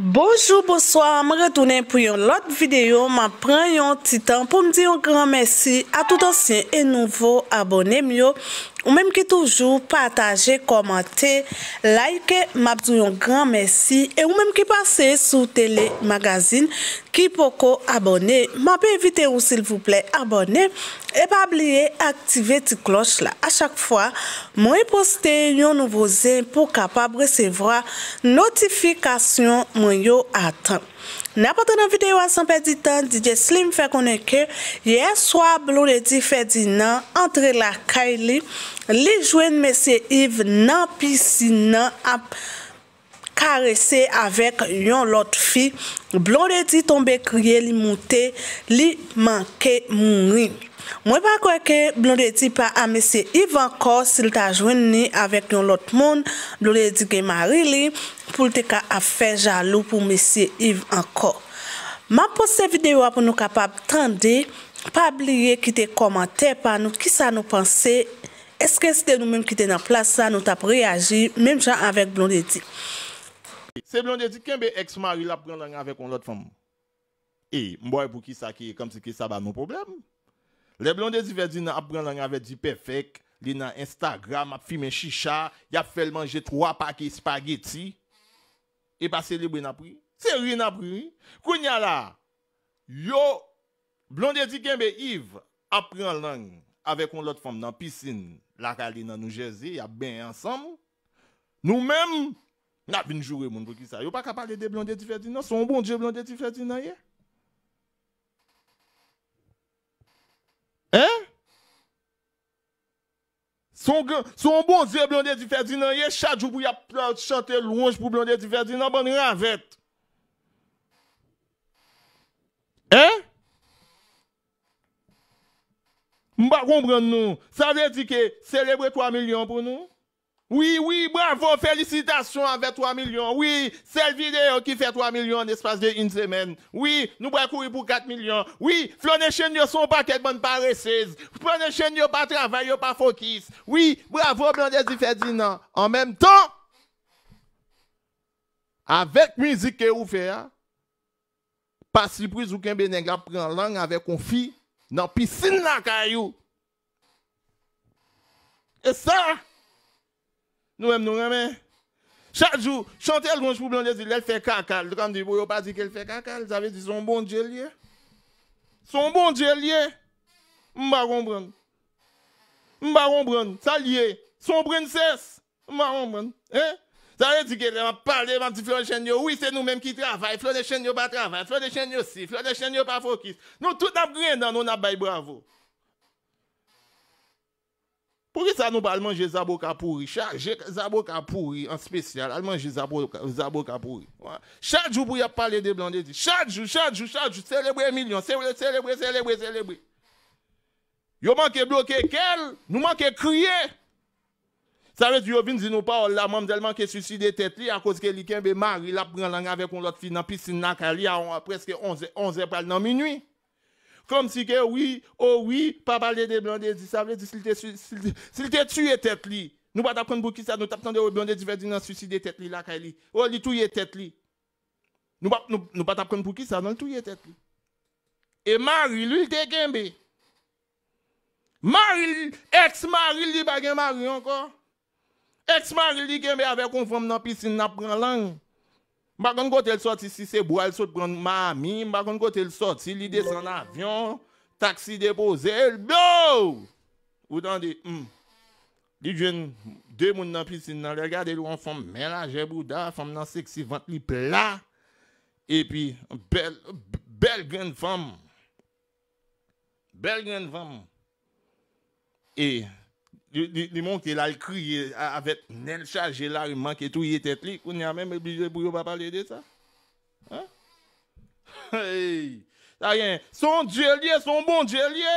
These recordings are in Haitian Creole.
Bonjour, bonsoir, me retounen pou yon lot videyo, ma pren yon titan pou mdi yon gran mersi a tout ansyen e nouvo abonem yo. ou même qui toujours partager, commenter, likez, m'a grand merci et ou même qui passez sous télé magazine qui poko abonné, m'a invité ou s'il vous plaît abonner et pas oublier activer cette cloche là. À chaque fois, moi poste un nouveau vidéo pour capable recevoir notification moi yo attend. Ne apote nan videyo an sanpe di tan, di jeslim fe koneke, ye swa blon de di fe di nan, entre la kay li, li jwen mese yiv nan pisina ap karese avek yon lot fi, blon de di tombe kriye li moute, li manke mouni. Mwen pa kweke blonde di pa a mese Yves anko sil ta jwen ni avèk yon lot moun, blonde di gen mari li pou te ka a fè jalou pou mese Yves anko. Ma pou se videwa pou nou kapap tande, pa bliye ki te komante pa nou, ki sa nou panse, eske si de nou mèm ki te nan plasa nou ta pou reagi mèm chan avèk blonde di. Se blonde di ken be ex mari la pou yon langan avèk yon lot fèm? E, mboye pou ki sa ki, kom se ki sa ba nou probleme? Le blonde di Ferdinand ap pran lang avè di pefèk, li nan Instagram, ap fi men chicha, yap fèl manje 3 pake spageti, epa se li bè napri, se rè napri, kou nya la, yo, blonde di genbe Yves, ap pran lang avè kon lot fòm nan pisin, lakali nan nou jèzi, yap ben ansam, nou mèm, nap vin jure moun vò ki sa, yo pa kapalè de blonde di Ferdinand, son bon dje blonde di Ferdinand yek, Son boze blande di ferdi nan ye chadjou pou yap chante lonj pou blande di ferdi nan ban rin avet. Eh? Mba kompre nou, sa ve di ke celebre 3 milyon pou nou? Oui, oui, bravo, félicitations avec 3 millions. Oui, c'est le vidéo qui fait 3 millions en espace d'une semaine. Oui, nous allons courir pour 4 millions. Oui, flonner chaîne son paquet de bonnes paresseuses. Flonner chaîne pas travail, pas focus. Oui, bravo, Blandesi En même temps, avec musique que vous faites, hein, pas surprise ou qu'un bénégal prend langue avec un fille dans piscine la caillou. Et ça, nous-mêmes, nous remet. Chaque jour, chanter le pour blanc elle fait caca. Le grand dit, pas dit qu'elle fait caca, Vous savait dit son bon Dieu lié. Son bon Dieu lié. M'a comprendre. M'a comprendre. Ça lié. Son princesse. M'a comprendre. Hein? Ça veut dire qu'elle m'a parlé, m'a dit Fleur oui, c'est nous-mêmes qui travaillons. Fleur de Chêne, pas travail. Fleur de Chêne, si. Fleur de Chêne, pas focus. Nous, tout n'a rien dans nous, n'a pas bravo. Pour que ça nous pas manger zaboka pourri? Chaque zaboka pourri en spécial, à manger zaboka, pourri. Chaque jour pour y parler de blanc Chaque jour, chaque jour, chaque jour, célébrer million, célébrer, célébrer, célébrer, célébrer. Yo manque bloquer quel? Nous manque crier. Ça veut dire, vin dit nous pas, la mademoiselle manque suicide tête li, à cause que li kembe mari la prend langue avec un autre fille dans piscine, na kali, à presque 11 h pral dans minuit. Comme si, que, oui, oh oui, pas parler des blancs, ça veut dire s'il te tué tête li. Nous pas t'apprendre pour qui ça, nous t'attendons au blanc de Ferdinand suicider tête li là, Kaili. Oh, li tué tête li. Nous pas nous, nous pas t'apprendre pour qui ça, non, tué tête li. Et Marie, lui, il te gembe. Marie, ex-Marie, li pas Marie encore. Ex-Marie, li gambé avec une femme dans piscine, n'a langue. Mba kon kote el sote si sebo al sote kon mami, mba kon kote el sote si hmm, li desan avyon, taksi depoze, el bè ou! Ou dan di, m, di jen, de moun nan pisin nan, regade lou an fòm mè la jebou da, fòm nan seksi vant li pla, e pi bel, bel gen fòm, bel gen fòm, e... Li moun ki lal kriye avet nel chal jelari manke tou ye tetli. Koun ya mè mè biye bouyo pa palye de sa. Ha? Hey! Ta yè. Son djelye, son bon djelye.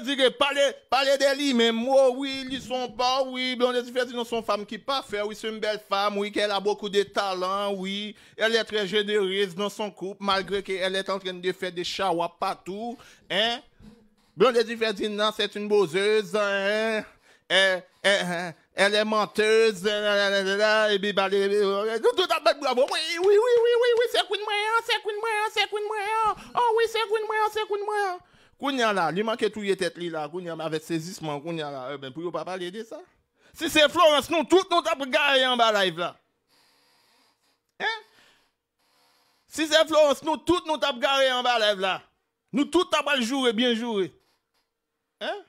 veut les que parler, de mais moi, oui, ils sont pas, oui, on est fait, non, sont femme qui pas faire, oui, c'est une belle femme, oui, qu'elle a beaucoup de talent, oui, elle est très généreuse dans son couple, malgré qu'elle est en train de faire des chawa partout, hein. Blondie Ferdinand, c'est une boseuse, hein, elle, elle, est menteuse, et puis, bah, tout à bravo, oui, oui, oui, oui, oui, oui, c'est Queen Moyen, c'est Queen Moyen, c'est Queen Moyen, oh oui, c'est Queen Moyen, c'est Queen Moyen. Koun nyan la, li manke tou ye tet li la, koun nyan la, avet sezisman, koun nyan la, e eh ben pou yo pa pale de sa. Si se Florence nou, tout nou tap gare yon balay vla. Hein? Si se Florence nou, tout nou tap gare yon balay vla. Nou tout tap wale jure, bien jure. Hein?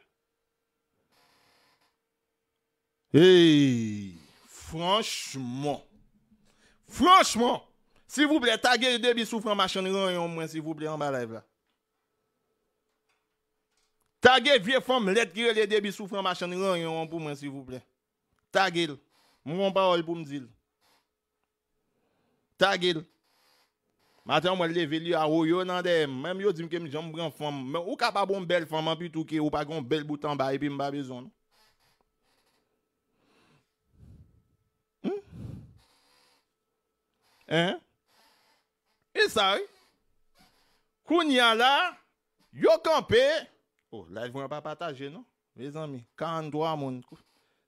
Hey! Franchman! Franchman! Si vou blè, ta gè yon debi soufran machan yon yon mwen, si vou blè, yon balay vla. Tage vie fom let ki yo le debi soufran machan yon yon pou mwen si pou ple. Tage il. Mwen wan pa ol pou mzil. Tage il. Matan mwen leve li a ou yo nan de, men yo dim ke mi jan mwen fom. Men ou ka pa bon bel fom an pi touke, ou pa gon bel boutan bayi pi mba bezon. Hmm? Hein? E sa yon? Kouni yon la, yo kanpe, Oh, live mwen pa pataje nou? Ve zan mi, 43 moun kou.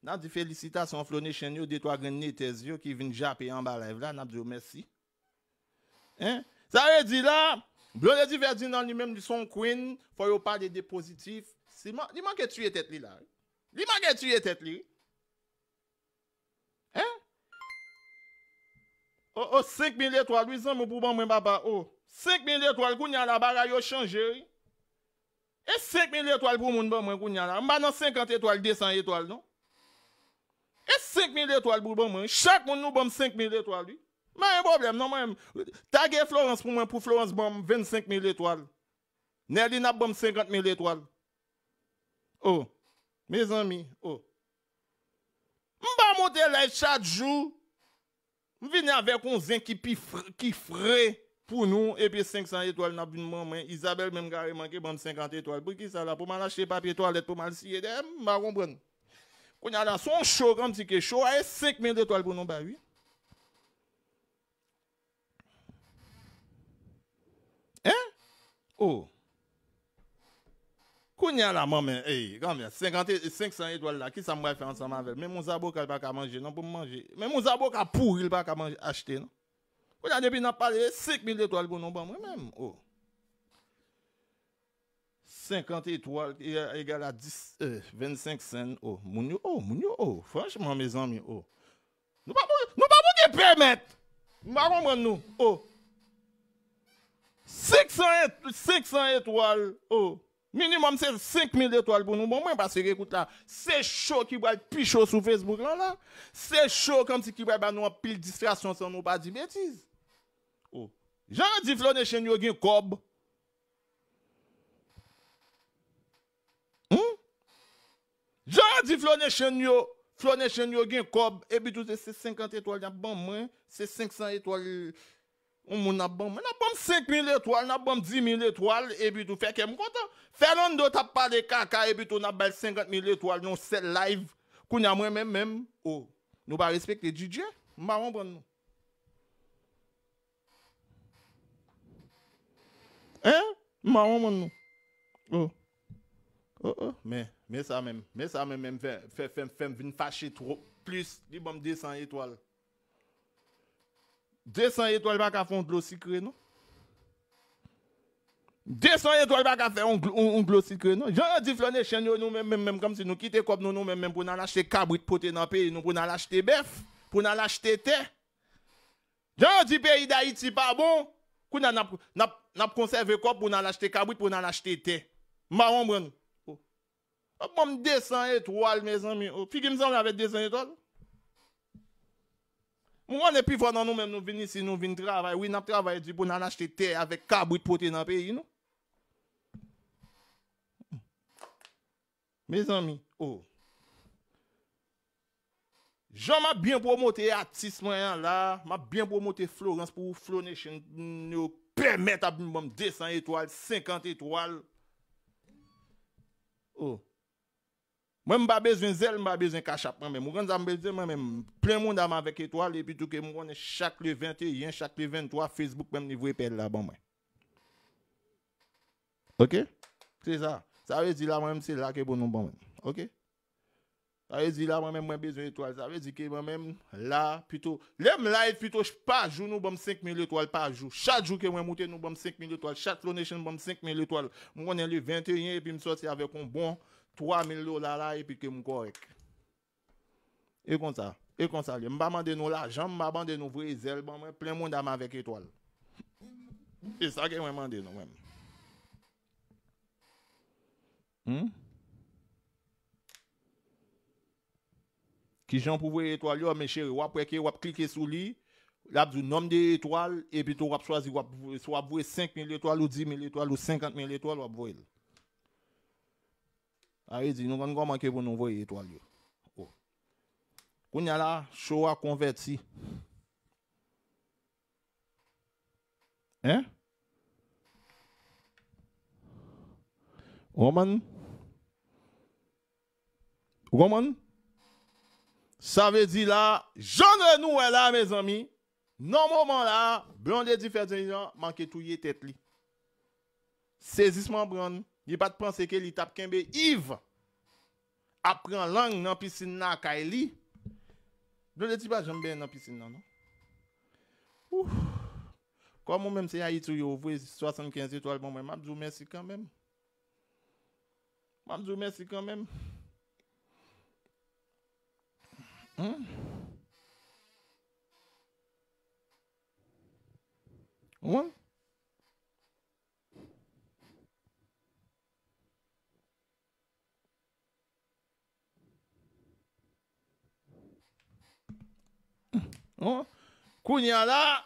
Nan di felicitasyon flone chen yo, detwa gen netez yo ki vin jape yon ba live la, nan di yo mersi. Hein? Zare di la, blon e di ve di nan li menm li son kwen, fwa yo pale de pozitif. Si man, li man ke tuye tet li la? Li man ke tuye tet li? Hein? Oh, oh, 5 bin letwal, wizen mwen pou ban mwen baba, oh. 5 bin letwal, kou nyan la ba la yo chanje, hein? E 5.000 etwal pou moun bon mwen kou nyala. Mba nan 50 etwal, 200 etwal, non? E 5.000 etwal pou moun mwen. Chak moun nou bon 5.000 etwal, li. Mwen yon boblem, non mwen yon... Tage Florence pou mwen, pou Florence bon 25.000 etwal. Nè li nan bon 50.000 etwal. Oh, miz anmi, oh. Mba moutelè chadjou. Mwen vini avè konzen ki frè. pour nous, et puis 500 étoiles, n'a plus Isabelle, même carrément, qui bande 50 étoiles. Pour qui ça là? Pour m'en acheter papier toilette, pour mal scier, je pas comprendre. on a là, son show, comme si que show, 5000 étoiles pour nous, bah oui. Hein? Oh. Quand a là, maman, hey, quand 500 étoiles là, qui ça m'a fait ensemble avec? Même mon zabo, n'a pas qu'à manger, non, pour manger. Même mon zabo, pour, il pourri, il pas qu'à manger, acheter, non? Ou la nebi nan pale, 5.000 etoal bonon ban mwen mèm, ou. 50 etoal egal a 25 sen, ou. Moun yo ou, oh, moun yo ou. Franchman, mè zan mè, ou. Nou ba moun gen pè mèt. Nou ba moun mè nou, ou. 500 etoal, ou. Minimum se 5.000 etoal bonon ban mwen, mwen ba se rekoute la. Se chou ki wèl pi chou sou Facebook lan la. Se chou kom si ki wèl ban nou an pil distrasyon son nou ba di betiz. Jare di flou ne chen yo gen kob. Hmm? Jare di flou ne chen yo, flou ne chen yo gen kob. Ebi tou te se 50 etwal yon bon mwen, se 500 etwal yon moun nan bon mwen. Nan bon 5.000 etwal, nan bon 10.000 etwal, ebi tou fè kem konta. Fè nan do tapade kaka, ebi tou nan bel 50.000 etwal, nou se live. Kou nyan mwen men men, ou, oh, nou ba respekte DJ, mba moun bon nou. Eh, man man nou. Ou. Ou ou. Men sa men men men, fe, fe, fe, fe, vini fache tro. Plus, li bon 200 etoal. 200 etoal baka foun blosikre nou. 200 etoal baka foun blosikre nou. Jou di flonè chen nou nou men men men, mèm kèm si nou kite kop nou nou men men, pou nan lache kabri potè nan peyi nou, pou nan lache te bef, pou nan lache te te. Jou di peyi d'Aiti babou, pou nan ap, nap, Nap konserve kop pou nan lachte kabwit pou nan lachte te. Ma wan bre nou. A pou m de san etou al me zan mi. Fi ki m zan l avet de san etou al. M wan ne pi vwa nan nou men nou vini si nou vini travay. Ou yi nap travay di pou nan lachte te avet kabwit pou te nan pe. Me zan mi. Jou ma bin promote atis mwen yan la. Ma bin promote Florence pou Flonation New York. Plen men ta bini bom, 200 etoal, 50 etoal. Ou. Mwen mba bezwen zel, mba bezwen kachap mwen. Mwen mba bezwen mwen mwen, plen moun daman vek etoal, epi touke mwen konen chak le 21, chak le 23, Facebook mwen mnevou epèd la bon mwen. Ok? Se sa, sa vezi la mwen mse la ke bon mwen bon mwen. Ok? A e zi la mwen mwen bezwen etoal. A e zi ki mwen mwen la pito. Le mwen la e pitoj pa jou nou bom 5.000 etoal pa jou. Chat jou ki mwen mouten nou bom 5.000 etoal. Chat lonè chen nou bom 5.000 etoal. Mwen gen li 21 e pi msot si ave kon bon 3.000 lola la e pi ki mwen korek. E kon sa. E kon sa li. Mba mande nou la. Jam mba mande nou vwe zel. Bon mwen plen moun daman vek etoal. E sa ki mwen mande nou mwen. Hmm? Hmm? qui j'en pouvais étoile yo mes chéris ou après que ou cliquer sur lui là du nombre étoiles et puis tu vas choisir soit 5000 étoiles ou 10 000 étoiles ou 50 000 étoiles ou voir. Allez dis nous comment manquer vous nous voyez étoile oh. a là show a converti hein Woman Woman Sa ve di la, e jan re nou wè la, me zanmi. Non mouman la, bron de di fèzè yon, manke tou ye tèt li. Sezis man bron, yi pat pranse ke li tap kenbe. Yiv, apren lang nan pisin nan ka e li. Bron de di pa jombe nan pisin nan. Kou moun menm se yayi tou yo vwe, 75 eto al bon mwen. Mabzou mersi kan menm. Mabzou mersi kan menm. Hmm? Hmm. Kouni an la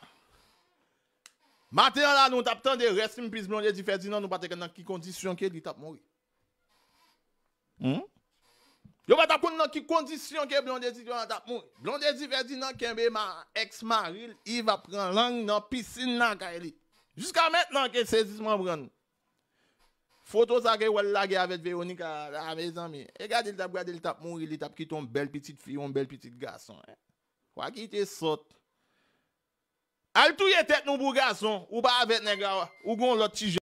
Mate an la nou tap tan de resm Pis blon de di fezi nan nou bateke nan ki kondisyon Ke li tap mou Mou hmm? Yo va tapoun nan ki kondisyon ke blondesi diwa tap moun. Blondesi vezi nan kenbe ma ex-maril, i va pran lang nan pisin nan kare li. Jiska met nan ke sezisman broun. Foto sa ke wale lage avet veyonik a vezan mi. E gade li tap moun li tap ki ton bel pitit fi, ton bel pitit gason. Kwa ki te sot. Al touye tet nou bou gason, ou pa avet negawa, ou gon lot tije.